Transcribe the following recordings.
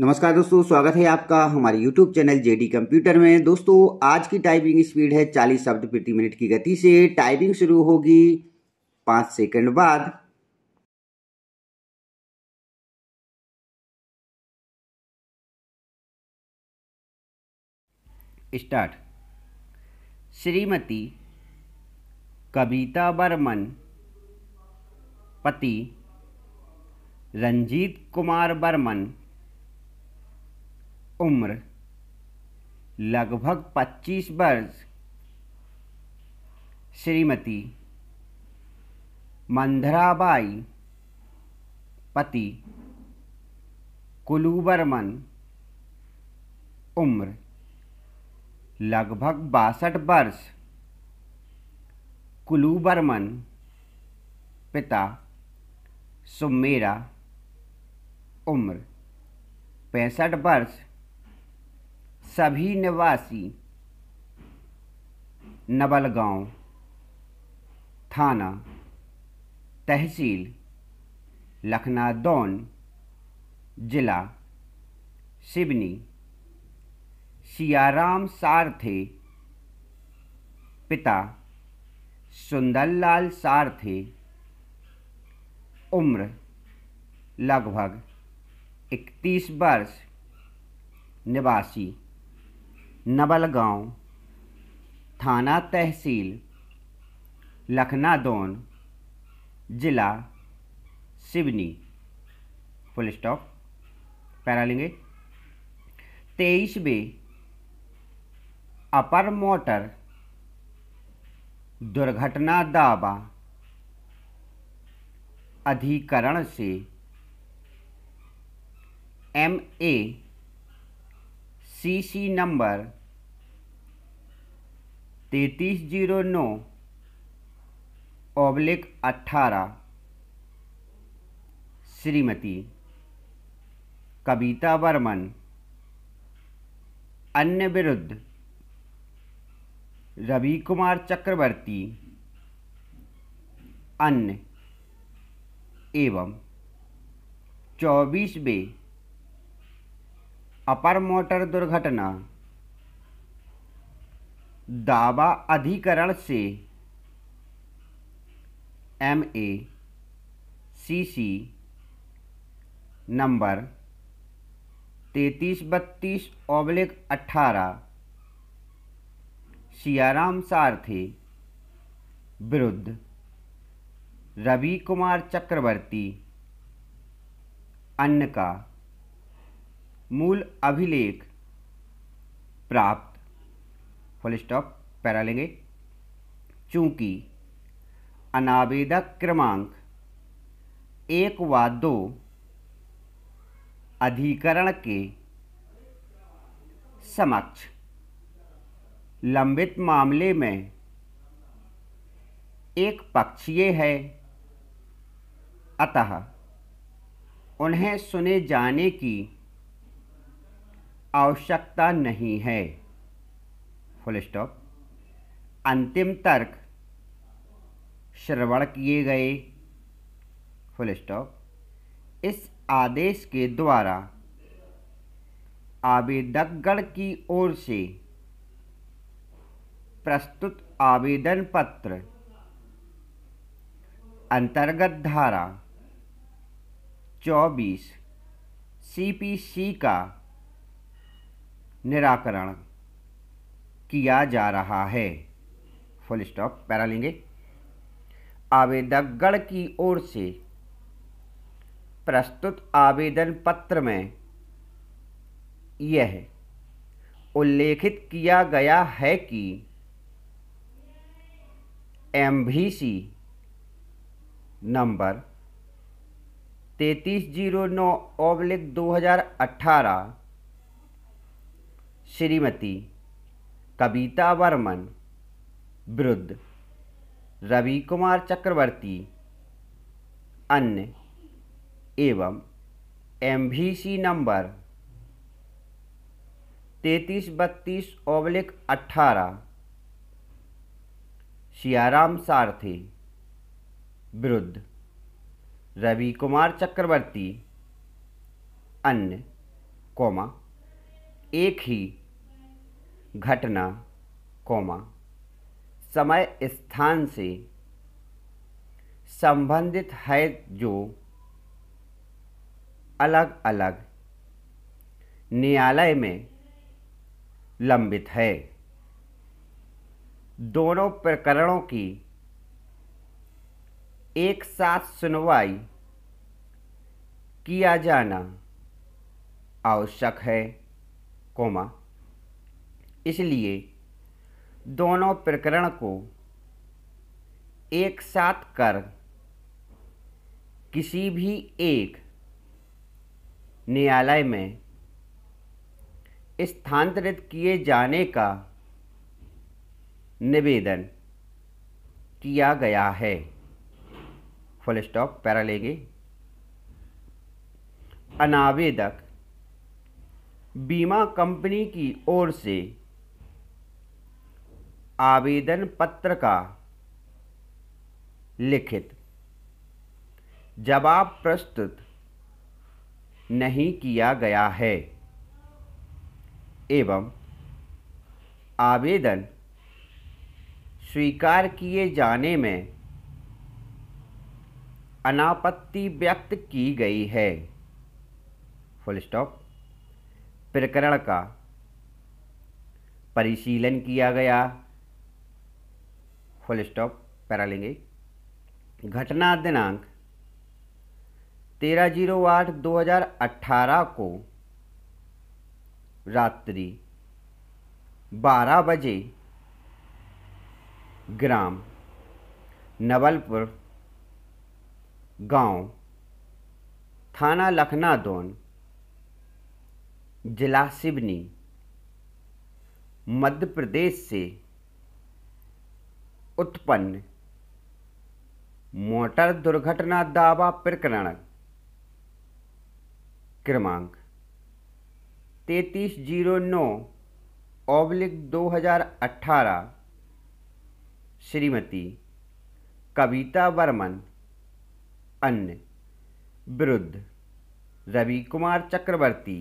नमस्कार दोस्तों स्वागत है आपका हमारे YouTube चैनल डी कंप्यूटर में दोस्तों आज की टाइपिंग स्पीड है 40 शब्द प्रति मिनट की गति से टाइपिंग शुरू होगी 5 सेकंड बाद स्टार्ट श्रीमती कविता बर्मन पति रंजीत कुमार बर्मन उम्र लगभग 25 वर्ष श्रीमती मंधराबाई पति कुलूबर्मन उम्र लगभग बासठ वर्ष कुलूबर्मन पिता सुमेरा उम्र पैंसठ वर्ष सभी निवासी नबलगांव थाना तहसील लखनादौन जिला सिवनी सियाराम सारथे पिता सुंदरलाल सारथे उम्र लगभग इकतीस वर्ष निवासी नबलगांव थाना तहसील लखनादौन जिला सिवनी फुल स्टॉप पैरा लेंगे तेईस बे अपर मोटर दुर्घटना दावा अधिकरण से M A C C number तैतीस जीरो नौ ओब्लिक अट्ठारह श्रीमती कविता वर्मन अन्य विरुद्ध रवि कुमार चक्रवर्ती अन्य एवं चौबीस बे अपर मोटर दुर्घटना दावा अधिकरण से M A C C number तैतीस बत्तीस ओब्लिक अट्ठारह सियाराम सारथी विरुद्ध रवि कुमार चक्रवर्ती अन्न का मूल अभिलेख प्राप्त फुल स्टॉप पैरा लेंगे चूंकि अनावेदक क्रमांक एक व दो अधिकरण के समक्ष लंबित मामले में एक पक्षीय है अतः उन्हें सुने जाने की आवश्यकता नहीं है फुल स्टॉप अंतिम तर्क श्रवण किए गए फुल स्टॉप इस आदेश के द्वारा आवेदकगण की ओर से प्रस्तुत आवेदन पत्र अंतर्गत धारा 24 सीपीसी का निराकरण किया जा रहा है फुल स्टॉप पैरा लेंगे आवेदकगण की ओर से प्रस्तुत आवेदन पत्र में यह उल्लेखित किया गया है कि एम नंबर तैतीस जीरो नौ ओब्लिक दो हज़ार अट्ठारह श्रीमती कविता वर्मन वृद्ध रवि कुमार चक्रवर्ती अन्य एवं सी नंबर तैतीस बत्तीस ओब्लिक अट्ठारह सियाराम सारथी वृद्ध रवि कुमार चक्रवर्ती अन्य कोमा एक ही घटना कोमा समय स्थान से संबंधित है जो अलग अलग न्यायालय में लंबित है दोनों प्रकरणों की एक साथ सुनवाई किया जाना आवश्यक है कोमा इसलिए दोनों प्रकरण को एक साथ कर किसी भी एक न्यायालय में स्थानांतरित किए जाने का निवेदन किया गया है फुल स्टॉप पैरा लेंगे अनावेदक बीमा कंपनी की ओर से आवेदन पत्र का लिखित जवाब प्रस्तुत नहीं किया गया है एवं आवेदन स्वीकार किए जाने में अनापत्ति व्यक्त की गई है फुल स्टॉप प्रकरण का परिशीलन किया गया फुल स्टॉप पैरा लेंगे घटना दिनांक तेरह जीरो आठ दो हज़ार अट्ठारह को रात्रि बारह बजे ग्राम नवलपुर गांव थाना लखना दोन जिला सिवनी मध्य प्रदेश से उत्पन्न मोटर दुर्घटना दावा प्रकरण क्रमांक तैतीस जीरो नौ ओब्लिक दो हज़ार अठारह श्रीमती कविता वर्मन अन्य विरुद्ध रवि कुमार चक्रवर्ती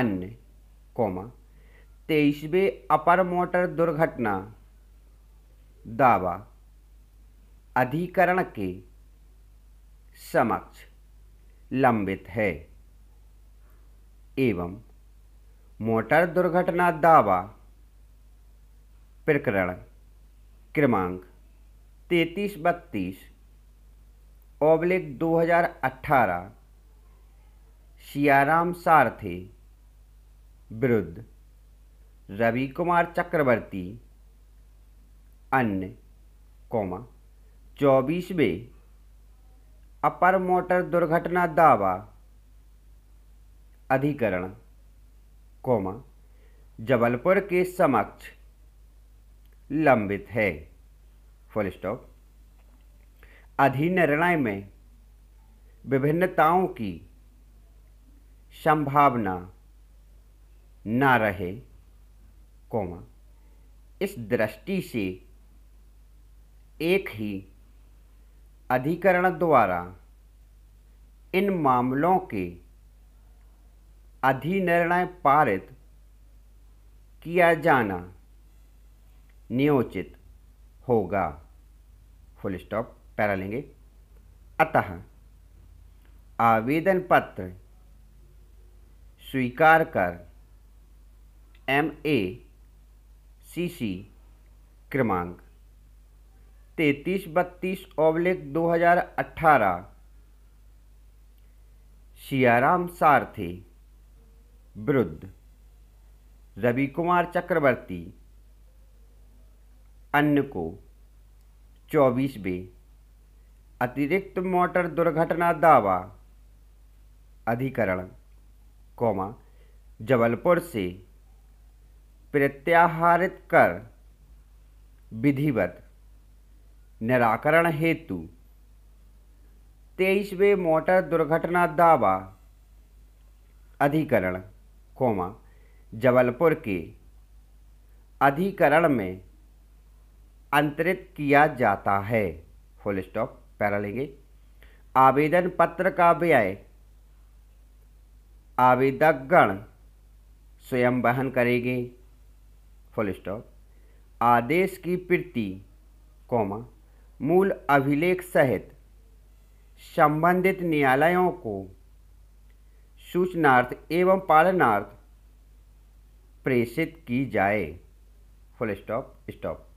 अन्य कोमा तेईसवें अपर मोटर दुर्घटना दावा अधिकरण के समक्ष लंबित है एवं मोटर दुर्घटना दावा प्रकरण क्रमांक तैतीस बत्तीस ओब्लिक 2018 सियाराम सारथे विरुद्ध रवि कुमार चक्रवर्ती अन्य कौमा चौबीसवें अपर मोटर दुर्घटना दावा अधिकरण कौमा जबलपुर के समक्ष लंबित है फुल स्टॉप अधिनिर्णय में विभिन्नताओं की संभावना ना रहे कौमा इस दृष्टि से एक ही अधिकरण द्वारा इन मामलों के अधिनिर्णय पारित किया जाना नियोजित होगा फुल स्टॉप पैरा लेंगे अतः आवेदन पत्र स्वीकार कर एम ए सी सी क्रमांक तैतीस बत्तीस ओब्लिक दो हज़ार अट्ठारह सियाराम सारथी वृद्ध रवि कुमार चक्रवर्ती अन्य को चौबीस बे अतिरिक्त मोटर दुर्घटना दावा अधिकरण कौमा जबलपुर से प्रत्याहारित कर विधिवत निराकरण हेतु तेईसवें मोटर दुर्घटना दावा अधिकरण कोमा जबलपुर के अधिकरण में अंतरित किया जाता है फुल स्टॉप पैरा लेंगे आवेदन पत्र का व्यय आवेदकगण स्वयं वहन करेंगे फुल स्टॉप आदेश की प्रति कोमा मूल अभिलेख सहित संबंधित न्यायालयों को सूचनार्थ एवं पालनार्थ प्रेषित की जाए फुल स्टॉप स्टॉप